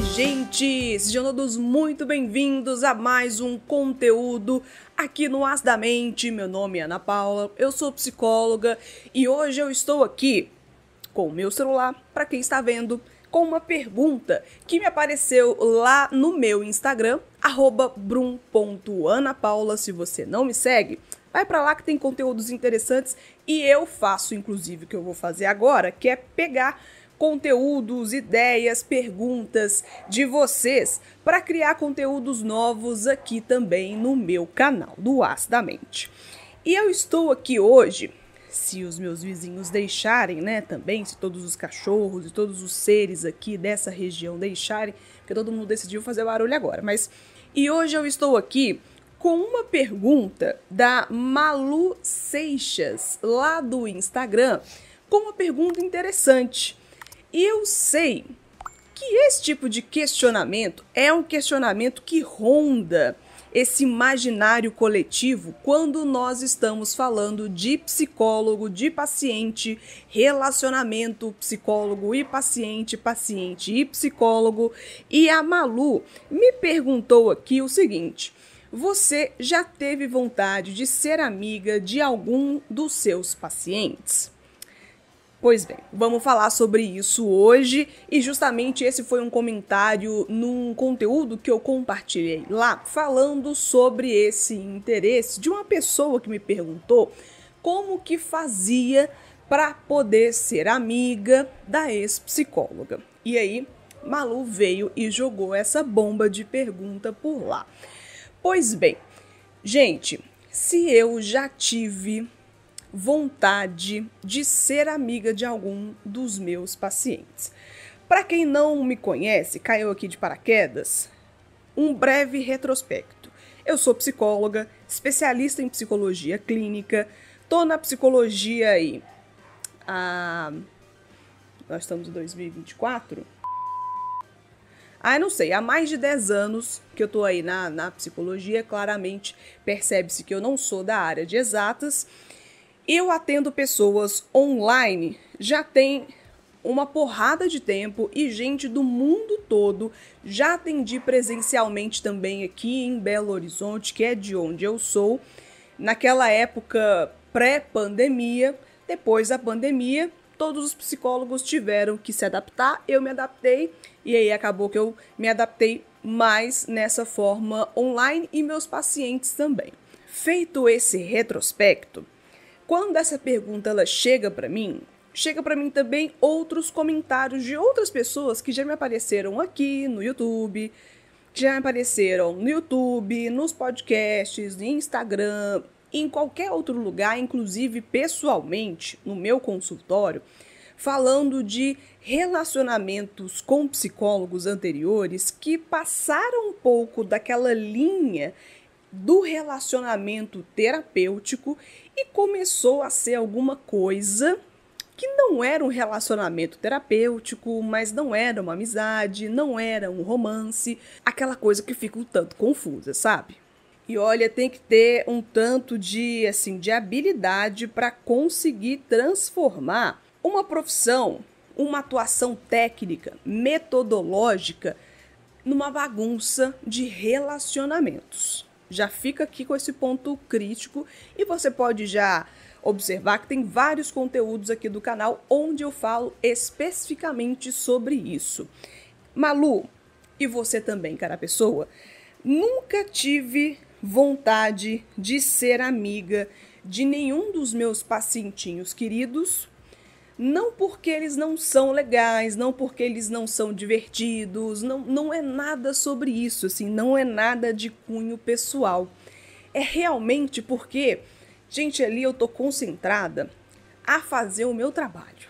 Oi, gente! Sejam todos muito bem-vindos a mais um conteúdo aqui no As da Mente. Meu nome é Ana Paula, eu sou psicóloga e hoje eu estou aqui com o meu celular, para quem está vendo, com uma pergunta que me apareceu lá no meu Instagram, brum.anapaula. Se você não me segue, vai para lá que tem conteúdos interessantes e eu faço, inclusive, o que eu vou fazer agora, que é pegar conteúdos, ideias, perguntas de vocês para criar conteúdos novos aqui também no meu canal do As da Mente. E eu estou aqui hoje, se os meus vizinhos deixarem, né, também, se todos os cachorros e todos os seres aqui dessa região deixarem, porque todo mundo decidiu fazer barulho agora, mas e hoje eu estou aqui com uma pergunta da Malu Seixas, lá do Instagram, com uma pergunta interessante eu sei que esse tipo de questionamento é um questionamento que ronda esse imaginário coletivo quando nós estamos falando de psicólogo, de paciente, relacionamento psicólogo e paciente, paciente e psicólogo. E a Malu me perguntou aqui o seguinte: você já teve vontade de ser amiga de algum dos seus pacientes? Pois bem, vamos falar sobre isso hoje e justamente esse foi um comentário num conteúdo que eu compartilhei lá, falando sobre esse interesse de uma pessoa que me perguntou como que fazia para poder ser amiga da ex-psicóloga. E aí, Malu veio e jogou essa bomba de pergunta por lá. Pois bem, gente, se eu já tive vontade de ser amiga de algum dos meus pacientes. Para quem não me conhece, caiu aqui de paraquedas, um breve retrospecto. Eu sou psicóloga, especialista em psicologia clínica, tô na psicologia aí. Ah, nós estamos em 2024? Ah, não sei, há mais de 10 anos que eu tô aí na, na psicologia, claramente percebe-se que eu não sou da área de exatas eu atendo pessoas online já tem uma porrada de tempo e gente do mundo todo. Já atendi presencialmente também aqui em Belo Horizonte, que é de onde eu sou, naquela época pré-pandemia. Depois da pandemia, todos os psicólogos tiveram que se adaptar, eu me adaptei e aí acabou que eu me adaptei mais nessa forma online e meus pacientes também. Feito esse retrospecto, quando essa pergunta ela chega para mim, chega para mim também outros comentários de outras pessoas que já me apareceram aqui no YouTube, que já me apareceram no YouTube, nos podcasts, no Instagram, em qualquer outro lugar, inclusive pessoalmente, no meu consultório, falando de relacionamentos com psicólogos anteriores que passaram um pouco daquela linha do relacionamento terapêutico e começou a ser alguma coisa que não era um relacionamento terapêutico, mas não era uma amizade, não era um romance, aquela coisa que fica um tanto confusa, sabe? E olha, tem que ter um tanto de assim de habilidade para conseguir transformar uma profissão, uma atuação técnica, metodológica numa bagunça de relacionamentos já fica aqui com esse ponto crítico e você pode já observar que tem vários conteúdos aqui do canal onde eu falo especificamente sobre isso. Malu, e você também, cara pessoa, nunca tive vontade de ser amiga de nenhum dos meus pacientinhos queridos não porque eles não são legais, não porque eles não são divertidos, não, não é nada sobre isso, assim, não é nada de cunho pessoal. É realmente porque, gente, ali eu tô concentrada a fazer o meu trabalho.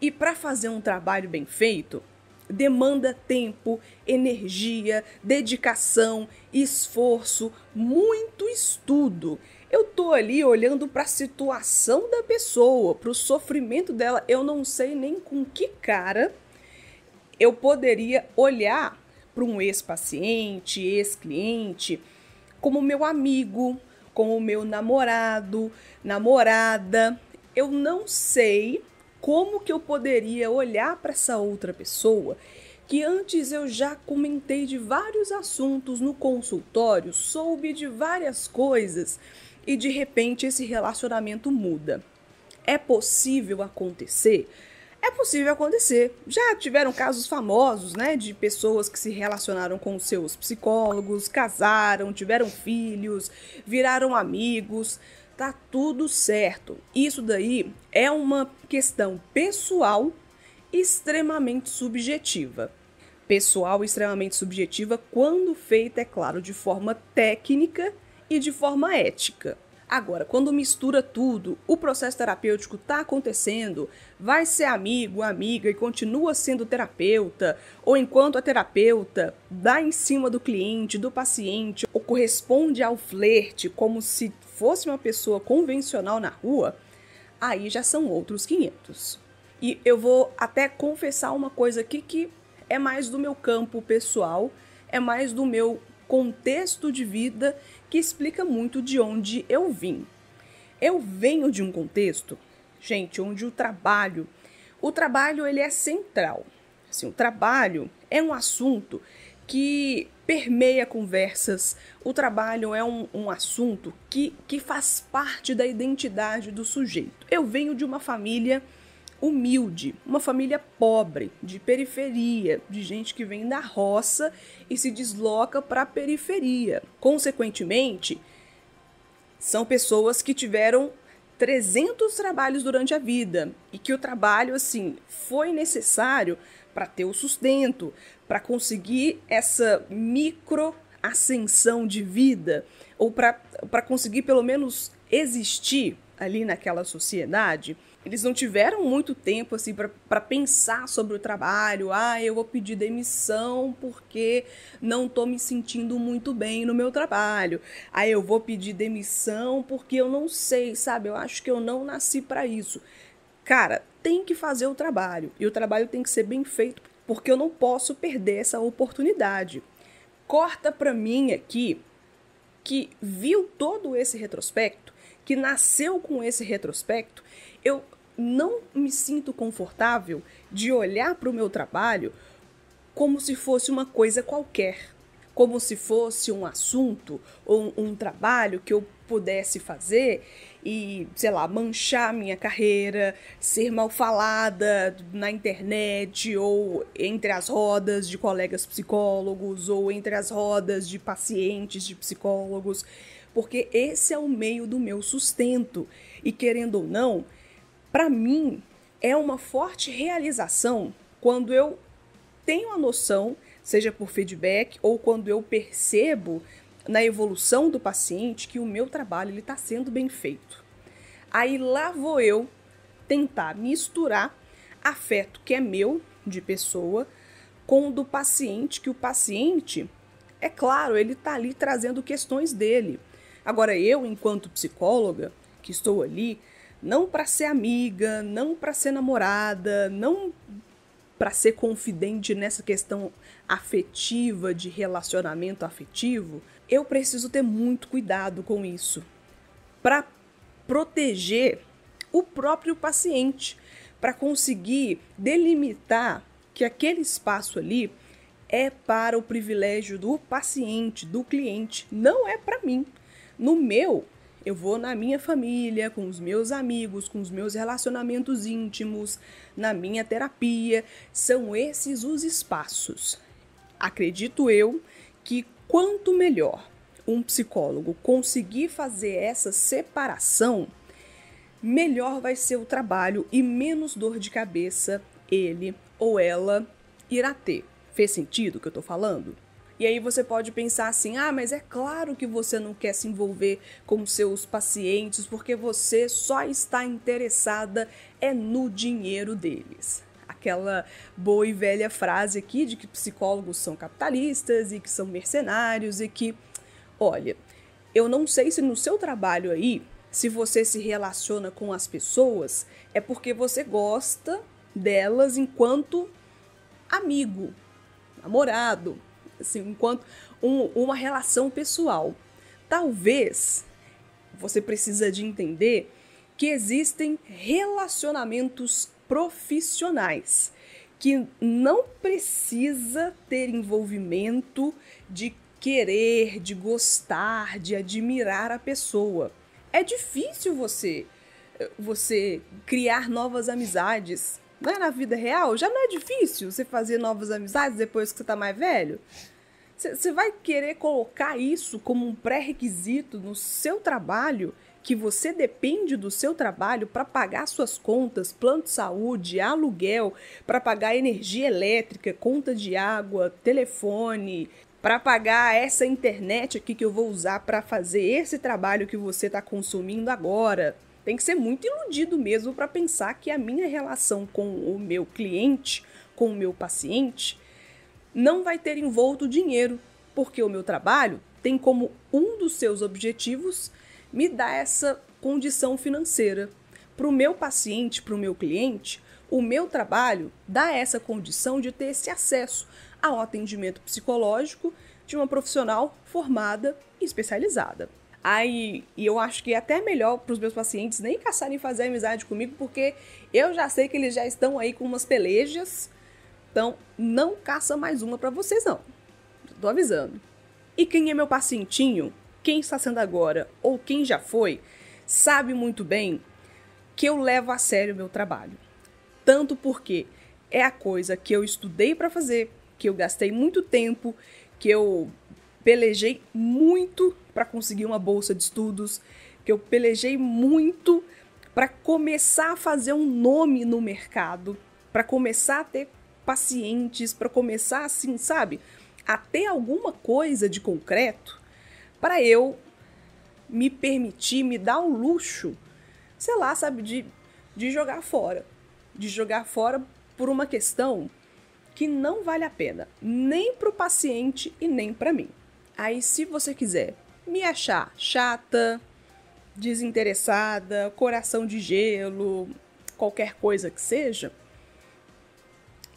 E para fazer um trabalho bem feito, demanda tempo, energia, dedicação, esforço, muito estudo. Eu tô ali olhando para a situação da pessoa, para o sofrimento dela. Eu não sei nem com que cara eu poderia olhar para um ex-paciente, ex-cliente, como meu amigo, como meu namorado, namorada. Eu não sei como que eu poderia olhar para essa outra pessoa que antes eu já comentei de vários assuntos no consultório, soube de várias coisas e de repente esse relacionamento muda. É possível acontecer? É possível acontecer. Já tiveram casos famosos, né, de pessoas que se relacionaram com seus psicólogos, casaram, tiveram filhos, viraram amigos. Tá tudo certo. Isso daí é uma questão pessoal extremamente subjetiva. Pessoal extremamente subjetiva quando feita, é claro, de forma técnica e de forma ética. Agora, quando mistura tudo, o processo terapêutico está acontecendo, vai ser amigo, amiga e continua sendo terapeuta, ou enquanto a é terapeuta dá em cima do cliente, do paciente, ou corresponde ao flerte como se fosse uma pessoa convencional na rua, aí já são outros 500. E eu vou até confessar uma coisa aqui que é mais do meu campo pessoal, é mais do meu contexto de vida que explica muito de onde eu vim. Eu venho de um contexto, gente, onde o trabalho, o trabalho ele é central. Assim, o trabalho é um assunto que permeia conversas. O trabalho é um, um, assunto que, que faz parte da identidade do sujeito. Eu venho de uma família humilde, uma família pobre, de periferia, de gente que vem da roça e se desloca para a periferia. Consequentemente, são pessoas que tiveram 300 trabalhos durante a vida e que o trabalho assim foi necessário para ter o sustento, para conseguir essa micro ascensão de vida ou para conseguir pelo menos existir ali naquela sociedade eles não tiveram muito tempo assim para pensar sobre o trabalho. Ah, eu vou pedir demissão porque não estou me sentindo muito bem no meu trabalho. Ah, eu vou pedir demissão porque eu não sei, sabe? Eu acho que eu não nasci para isso. Cara, tem que fazer o trabalho e o trabalho tem que ser bem feito porque eu não posso perder essa oportunidade. Corta para mim aqui que viu todo esse retrospecto, que nasceu com esse retrospecto, eu não me sinto confortável de olhar para o meu trabalho como se fosse uma coisa qualquer, como se fosse um assunto ou um, um trabalho que eu pudesse fazer e, sei lá, manchar minha carreira, ser mal falada na internet ou entre as rodas de colegas psicólogos ou entre as rodas de pacientes de psicólogos, porque esse é o meio do meu sustento. E querendo ou não, para mim, é uma forte realização quando eu tenho a noção, seja por feedback ou quando eu percebo na evolução do paciente que o meu trabalho está sendo bem feito. Aí lá vou eu tentar misturar afeto que é meu, de pessoa, com o do paciente, que o paciente, é claro, ele está ali trazendo questões dele. Agora, eu, enquanto psicóloga, que estou ali não para ser amiga, não para ser namorada, não para ser confidente nessa questão afetiva, de relacionamento afetivo, eu preciso ter muito cuidado com isso para proteger o próprio paciente, para conseguir delimitar que aquele espaço ali é para o privilégio do paciente, do cliente, não é para mim. No meu, eu vou na minha família, com os meus amigos, com os meus relacionamentos íntimos, na minha terapia. São esses os espaços. Acredito eu que quanto melhor um psicólogo conseguir fazer essa separação, melhor vai ser o trabalho e menos dor de cabeça ele ou ela irá ter. Fez sentido o que eu estou falando? E aí você pode pensar assim: ah, mas é claro que você não quer se envolver com seus pacientes porque você só está interessada é no dinheiro deles. Aquela boa e velha frase aqui de que psicólogos são capitalistas e que são mercenários e que, olha, eu não sei se no seu trabalho aí, se você se relaciona com as pessoas, é porque você gosta delas enquanto amigo, namorado, assim, enquanto um, uma relação pessoal. Talvez você precisa de entender que existem relacionamentos profissionais que não precisa ter envolvimento de querer, de gostar, de admirar a pessoa. É difícil você eh, você criar novas amizades é na vida real, já não é difícil você fazer novas amizades depois que você tá mais velho? Você vai querer colocar isso como um pré-requisito no seu trabalho, que você depende do seu trabalho para pagar suas contas, plano de saúde, aluguel, para pagar energia elétrica, conta de água, telefone, para pagar essa internet aqui que eu vou usar para fazer esse trabalho que você está consumindo agora. Tem que ser muito iludido mesmo para pensar que a minha relação com o meu cliente, com o meu paciente, não vai ter envolto dinheiro, porque o meu trabalho tem como um dos seus objetivos me dar essa condição financeira. Para o meu paciente, para o meu cliente, o meu trabalho dá essa condição de ter esse acesso ao atendimento psicológico de uma profissional formada e especializada. Aí, e eu acho que é até melhor para os meus pacientes nem caçarem fazer amizade comigo, porque eu já sei que eles já estão aí com umas pelejas. Então, não caça mais uma para vocês, não. Tô avisando. E quem é meu pacientinho, quem está sendo agora ou quem já foi, sabe muito bem que eu levo a sério o meu trabalho. Tanto porque é a coisa que eu estudei para fazer, que eu gastei muito tempo, que eu pelejei muito para conseguir uma bolsa de estudos, que eu pelejei muito para começar a fazer um nome no mercado, para começar a ter pacientes, para começar assim, sabe, a ter alguma coisa de concreto para eu me permitir, me dar o luxo, sei lá, sabe, de, de jogar fora. De jogar fora por uma questão que não vale a pena, nem para o paciente e nem para mim. Aí, se você quiser me achar chata, desinteressada, coração de gelo, qualquer coisa que seja,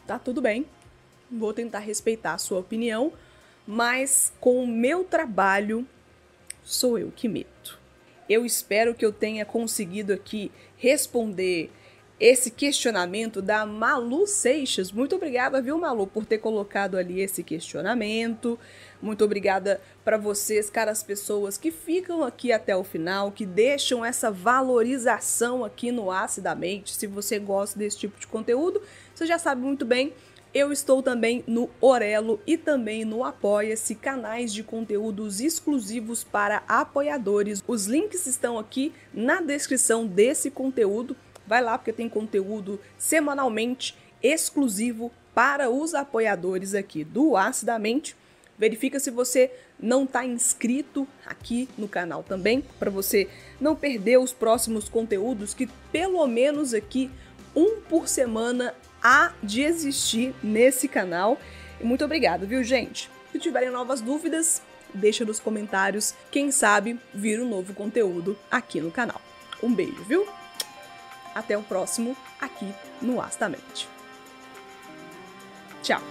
tá tudo bem. Vou tentar respeitar a sua opinião, mas com o meu trabalho sou eu que meto. Eu espero que eu tenha conseguido aqui responder esse questionamento da Malu Seixas. Muito obrigada, viu, Malu, por ter colocado ali esse questionamento. Muito obrigada para vocês, caras pessoas que ficam aqui até o final, que deixam essa valorização aqui no Acidamente. Se você gosta desse tipo de conteúdo, você já sabe muito bem. Eu estou também no Orelo e também no Apoia-se, canais de conteúdos exclusivos para apoiadores. Os links estão aqui na descrição desse conteúdo Vai lá porque tem conteúdo semanalmente exclusivo para os apoiadores aqui do Acidamente. Verifica se você não está inscrito aqui no canal também, para você não perder os próximos conteúdos, que pelo menos aqui um por semana há de existir nesse canal. muito obrigado, viu, gente? Se tiverem novas dúvidas, deixa nos comentários. Quem sabe vir um novo conteúdo aqui no canal. Um beijo, viu? Até o próximo aqui no Astamente. Tchau!